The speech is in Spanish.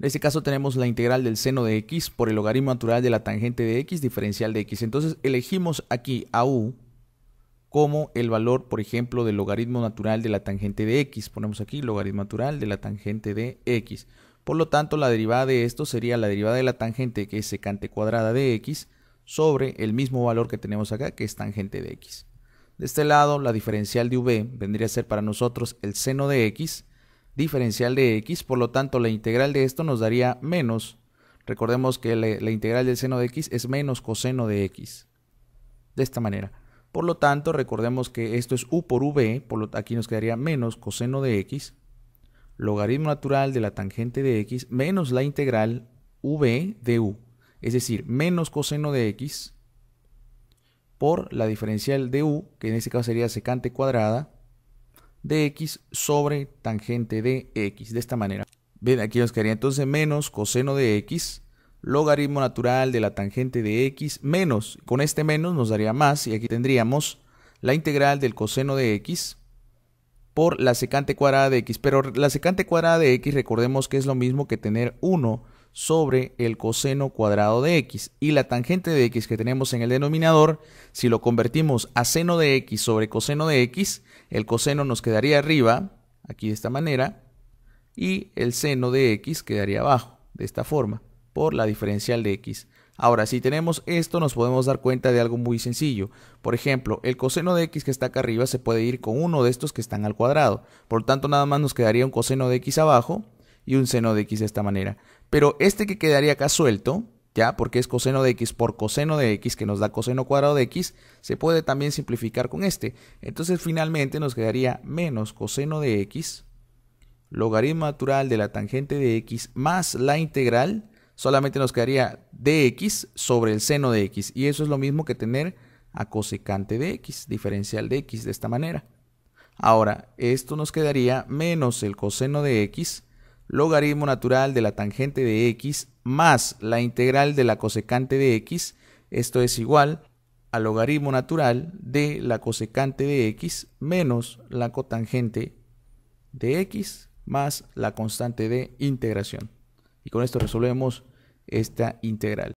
En este caso tenemos la integral del seno de x por el logaritmo natural de la tangente de x diferencial de x. Entonces elegimos aquí a u como el valor, por ejemplo, del logaritmo natural de la tangente de x. Ponemos aquí logaritmo natural de la tangente de x. Por lo tanto, la derivada de esto sería la derivada de la tangente, que es secante cuadrada de x, sobre el mismo valor que tenemos acá, que es tangente de x. De este lado, la diferencial de v vendría a ser para nosotros el seno de x diferencial de x, por lo tanto la integral de esto nos daría menos, recordemos que la, integral del seno de x es menos coseno de x, de esta manera. Por lo tanto, recordemos que esto es u por v, por lo, aquí nos quedaría menos coseno de x, logaritmo natural de la tangente de x menos la integral v de u, es decir, menos coseno de x por la diferencial de u, que en este caso sería secante cuadrada, de x sobre tangente de x. De esta manera. Bien, aquí nos quedaría entonces menos coseno de x, logaritmo natural de la tangente de x, menos, con este menos nos daría más, y aquí tendríamos la integral del coseno de x por la secante cuadrada de x. Pero la secante cuadrada de x recordemos que es lo mismo que tener 1 sobre el coseno cuadrado de x. Y la tangente de x que tenemos en el denominador, si lo convertimos a seno de x sobre coseno de x, el coseno nos quedaría arriba, aquí de esta manera, y el seno de x quedaría abajo, de esta forma, por la diferencial de x. Ahora, si tenemos esto, nos podemos dar cuenta de algo muy sencillo. Por ejemplo, el coseno de x que está acá arriba se puede ir con uno de estos que están al cuadrado. Por lo tanto, nada más nos quedaría un coseno de x abajo, y un seno de x de esta manera. Pero este que quedaría acá suelto, ya, porque es coseno de x por coseno de x que nos da coseno cuadrado de x, se puede también simplificar con este. Entonces finalmente nos quedaría menos coseno de x, logaritmo natural de la tangente de x más la integral, solamente nos quedaría dx sobre el seno de x. Y eso es lo mismo que tener a cosecante de x, diferencial de x de esta manera. Ahora, esto nos quedaría menos el coseno de x logaritmo natural de la tangente de x más la integral de la cosecante de x, esto es igual al logaritmo natural de la cosecante de x menos la cotangente de x más la constante de integración. Y con esto resolvemos esta integral.